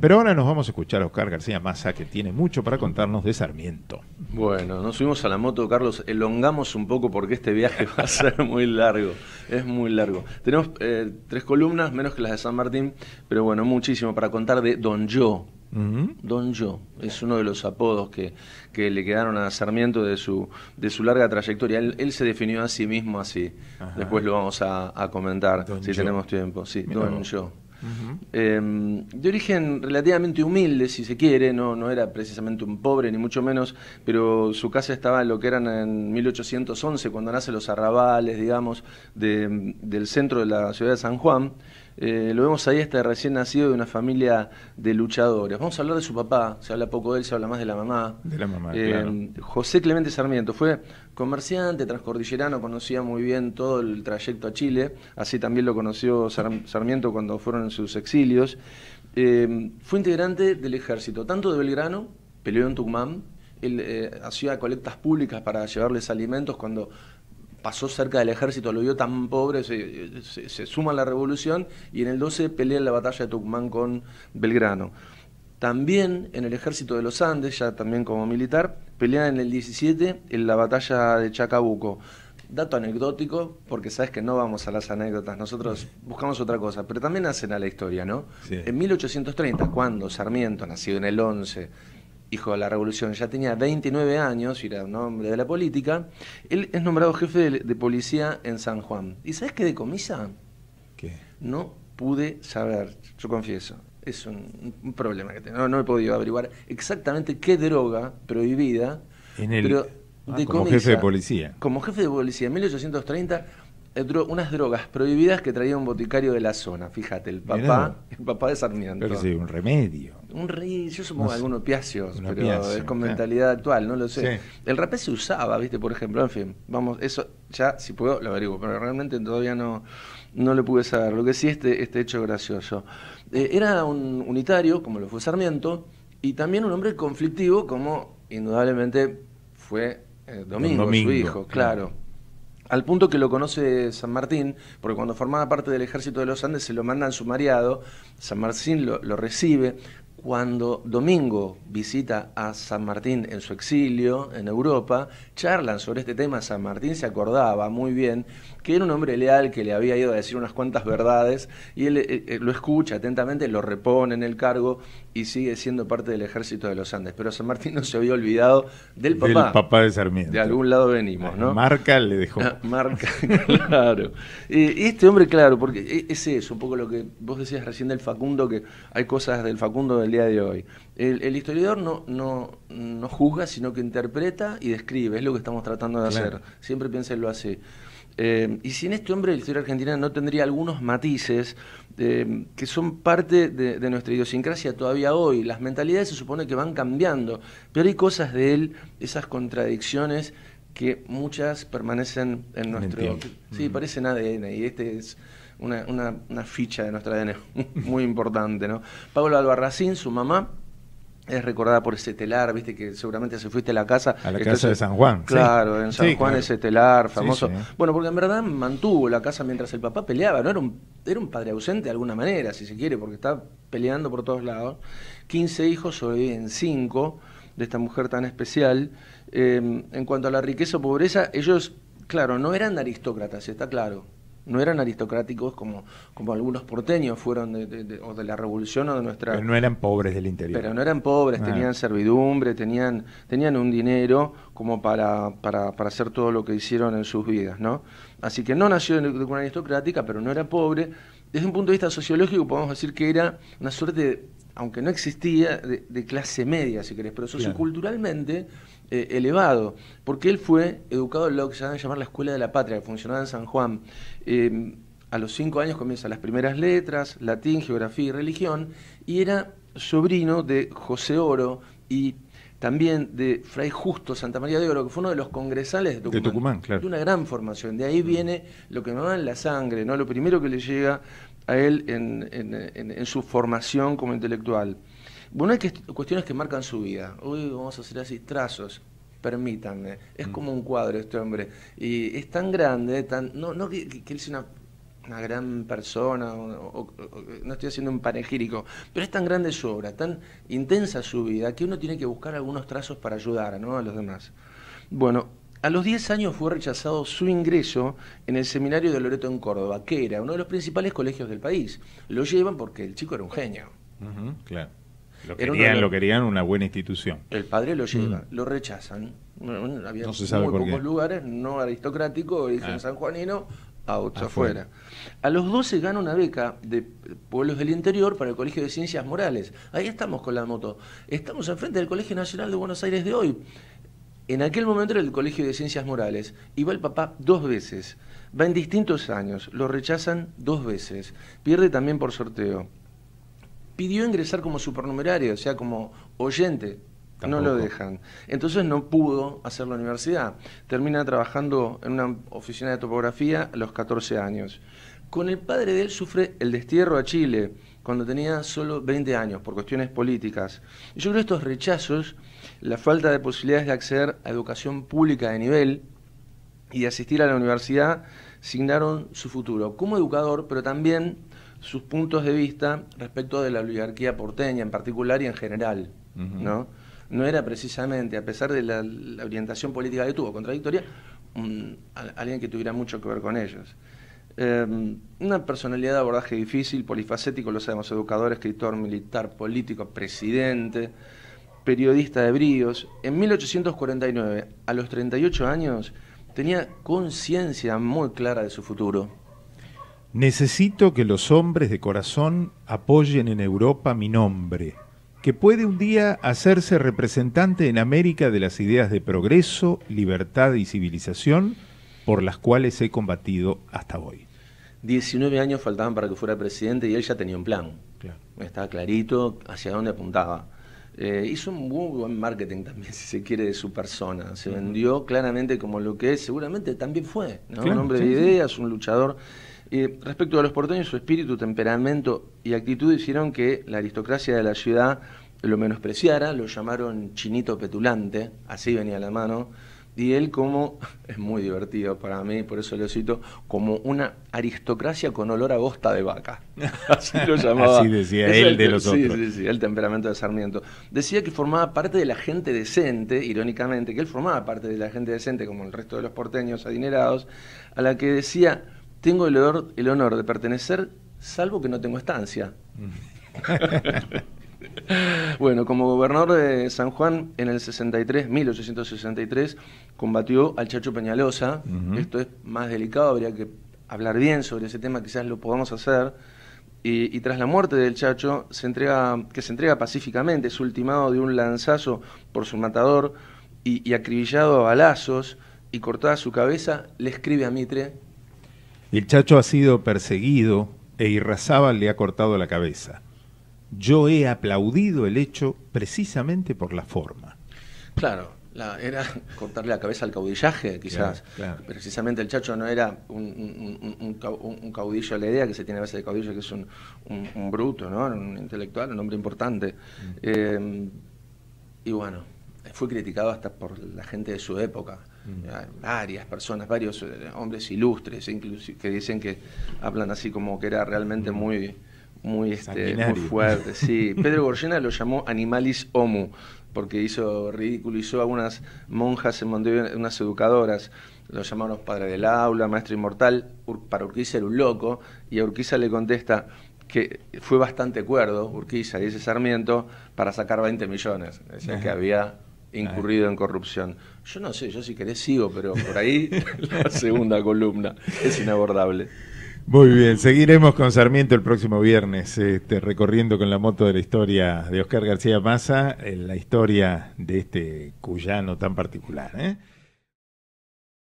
Pero ahora nos vamos a escuchar a Oscar García Massa, que tiene mucho para contarnos de Sarmiento. Bueno, nos subimos a la moto, Carlos, elongamos un poco porque este viaje va a ser muy largo, es muy largo. Tenemos eh, tres columnas, menos que las de San Martín, pero bueno, muchísimo para contar de Don Yo. Don Yo es uno de los apodos que, que le quedaron a Sarmiento de su, de su larga trayectoria. Él, se definió a sí mismo así. Después lo vamos a, comentar si tenemos tiempo. Sí, Don Yo. Em, de origen relativamente humilde, si se quiere, no, no era precisamente un pobre, ni mucho menos, pero su casa estaba en lo que eran en 1811, cuando nacen los arrabales, digamos, del centro de la ciudad de San Juan. Eh, lo vemos ahí, este recién nacido de una familia de luchadores. Vamos a hablar de su papá, se habla poco de él, se habla más de la mamá. De la mamá, eh, claro. José Clemente Sarmiento fue comerciante, transcordillerano, conocía muy bien todo el trayecto a Chile, así también lo conoció Sarmiento cuando fueron en sus exilios. Eh, fue integrante del ejército, tanto de Belgrano, peleó en Tucumán, él hacía colectas públicas para llevarles alimentos cuando pasó cerca del ejército, lo vio tan pobre, se, suma a la revolución y en el 12 pelea en la batalla de Tucumán con Belgrano. También en el ejército de los Andes, ya también como militar, pelea en el 17 en la batalla de Chacabuco. Dato anecdótico, porque sabes que no vamos a las anécdotas, nosotros buscamos otra cosa, pero también hacen a la historia, ¿no? En 1830, cuando Sarmiento, nacido en el 11, hijo de la revolución, ya tenía 29 años y era un hombre de la política, él es nombrado jefe de, policía en San Juan. ¿Y sabes qué decomisa? ¿Qué? No pude saber, yo confieso. Es un, problema que tengo. No, he podido averiguar exactamente qué droga prohibida. En el... Ah, como jefe de policía. Como jefe de policía, en 1830 eh, unas drogas prohibidas que traía un boticario de la zona, fíjate, el papá, el papá de Sarmiento. un remedio. Un rey, yo supongo algunos piacios, pero es con mentalidad actual, no lo sé. El rapé se usaba, viste, por ejemplo, en fin, vamos, eso ya si puedo lo averiguo, pero realmente todavía no, no le pude saber. Lo que sí este, este hecho gracioso. Eh, era un unitario, como lo fue Sarmiento, y también un hombre conflictivo, como indudablemente fue eh, Domingo, su hijo, claro al punto que lo conoce San Martín, porque cuando formaba parte del ejército de los Andes se lo mandan sumariado, San Martín lo, lo, recibe, cuando Domingo visita a San Martín en su exilio en Europa, charlan sobre este tema. San Martín se acordaba muy bien que era un hombre leal que le había ido a decir unas cuantas verdades y él eh, eh, lo escucha atentamente, lo repone en el cargo y sigue siendo parte del ejército de los Andes. Pero San Martín no se había olvidado del papá. Del papá de Sarmiento. De algún lado venimos, ¿no? Marca le dejó. Ah, marca, claro. Y este hombre, claro, porque e, es eso un poco lo que vos decías recién del Facundo, que hay cosas del Facundo del el día de hoy. El, historiador no, no, juzga, sino que interpreta y describe, es lo que estamos tratando de hacer. Siempre piénsenlo así. Eh, y sin este hombre, la historia argentina no tendría algunos matices eh, que son parte de, nuestra idiosincrasia todavía hoy. Las mentalidades se supone que van cambiando, pero hay cosas de él, esas contradicciones que muchas permanecen en nuestro... Sí, mm. parecen ADN y este es una, ficha de nuestra ADN e, muy importante, ¿no? Pablo Albarracín, su mamá, es recordada por ese telar, viste que seguramente se fuiste a la casa. A la casa de San Juan. Claro, en San Juan ese telar famoso. bueno, porque en verdad mantuvo la casa mientras el papá peleaba, ¿no? Era un, era un padre ausente de alguna manera, si se quiere, porque estaba peleando por todos lados. 15 hijos sobreviven 5 de esta mujer tan especial. Eh, en cuanto a la riqueza o pobreza, ellos, claro, no eran aristócratas, está claro no eran aristocráticos como, como algunos porteños fueron de, o de la revolución o de nuestra... Pero no eran pobres del interior. Pero no eran pobres, tenían servidumbre, tenían, tenían un dinero como para, para, para, hacer todo lo que hicieron en sus vidas, ¿no? Así que no nació de una aristocrática, pero no era pobre. Desde un punto de vista sociológico podemos decir que era una suerte de aunque no existía, de, clase media, si querés, pero socioculturalmente culturalmente eh, elevado, porque él fue educado en lo que se a llamar la Escuela de la Patria, que funcionaba en San Juan. Em, a los cinco años comienza las primeras letras, latín, geografía y religión, y era sobrino de José Oro y también de Fray Justo Santa María de Oro, que fue uno de los congresales de Tucumán. De claro. De una gran formación. De ahí mm. viene lo que me va en la sangre, ¿no? Lo primero que le llega a él en, su formación como intelectual. Bueno, hay que, cuestiones que marcan su vida. Hoy vamos a hacer así trazos, permítanme. Es mm. como un cuadro este hombre. Y es tan grande, tan. No, no que él sea una una gran persona, no estoy haciendo un panegírico, pero es tan grande su obra, tan intensa su vida, que uno tiene que buscar algunos trazos para ayudar a los demás. Bueno, a los 10 años fue rechazado su ingreso en el seminario de Loreto en Córdoba, que era uno de los principales colegios del país. Lo llevan porque el chico era un genio. Lo querían, lo querían una buena institución. El padre lo lleva, mm. lo rechazan. había muy pocos lugares, no aristocrático, origen ah. sanjuanino, afuera. A los 12 gana una beca de pueblos del interior para el Colegio de Ciencias Morales. Ahí estamos con la moto. Estamos enfrente del Colegio Nacional de Buenos Aires de hoy. En aquel momento era el Colegio de Ciencias Morales. Iba el papá dos veces. Va en distintos años. Lo rechazan dos veces. Pierde también por sorteo. Pidió ingresar como supernumerario, o sea, como oyente no lo dejan. Entonces no pudo hacer la universidad. Termina trabajando en una oficina de topografía a los 14 años. Con el padre de él sufre el destierro a Chile cuando tenía solo 20 años por cuestiones políticas. Yo creo estos rechazos, la falta de posibilidades de acceder a educación pública de nivel y de asistir a la universidad, signaron su futuro como educador, pero también sus puntos de vista respecto de la oligarquía porteña en particular y en general. ¿no? no era precisamente, a pesar de la, orientación política que tuvo, contradictoria, alguien que tuviera mucho que ver con ellos. Em, una personalidad de abordaje difícil, polifacético, lo sabemos, educador, escritor, militar, político, presidente, periodista de bríos. En 1849, a los 38 años, tenía conciencia muy clara de su futuro. Necesito que los hombres de corazón apoyen en Europa mi nombre, que puede un día hacerse representante en América de las ideas de progreso, libertad y civilización por las cuales he combatido hasta hoy. 19 años faltaban para que fuera presidente y él ya tenía un plan. Claro. Estaba clarito hacia dónde apuntaba. Eh, hizo un muy buen marketing también, si se quiere, de su persona. Se vendió claramente como lo que es, seguramente también fue. un hombre de ideas, un luchador eh, respecto a los porteños, su espíritu, temperamento y actitud hicieron que la aristocracia de la ciudad lo menospreciara, lo llamaron chinito petulante, así venía la mano, y él como, es muy divertido para mí, por eso lo cito, como una aristocracia con olor a bosta de vaca. Así lo llamaba. Así decía él de los sí, Sí, sí, el temperamento de Sarmiento. Decía que formaba parte de la gente decente, irónicamente, que él formaba parte de la gente decente, como el resto de los porteños adinerados, a la que decía tengo el honor, de pertenecer, salvo que no tengo estancia. Mm. bueno, como gobernador de San Juan en el 63, 1863, combatió al Chacho Peñalosa. Esto es más delicado, habría que hablar bien sobre ese tema, quizás lo podamos hacer. Y, tras la muerte del Chacho, se entrega, que se entrega pacíficamente, es ultimado de un lanzazo por su matador y, y acribillado a balazos y cortada su cabeza, le escribe a Mitre el Chacho ha sido perseguido e Irrazábal le ha cortado la cabeza. Yo he aplaudido el hecho precisamente por la forma. Claro, la, era cortarle la cabeza al caudillaje, quizás. Precisamente el Chacho no era un, un, un, caudillo, la idea que se tiene a veces de caudillo, que es un, bruto, ¿no? un intelectual, un hombre importante. Mm. Eh, y bueno, fue criticado hasta por la gente de su época. Varias personas, varios eh, hombres ilustres, incluso que dicen que hablan así como que era realmente muy, muy, este, fuerte. Pedro Gorgina lo llamó Animalis Homo, porque hizo ridiculizó a unas monjas en Montevideo, unas educadoras. Lo llamaron padre del aula, maestro inmortal. Para Urquiza era un loco, y a Urquiza le contesta que fue bastante cuerdo, Urquiza, ese Sarmiento, para sacar 20 millones. Decía que había incurrido en corrupción. Yo no sé, yo si querés sigo, pero por ahí la segunda columna es inabordable. Muy bien, seguiremos con Sarmiento el próximo viernes, este, recorriendo con la moto de la historia de Oscar García Massa, la historia de este cuyano tan particular. ¿eh?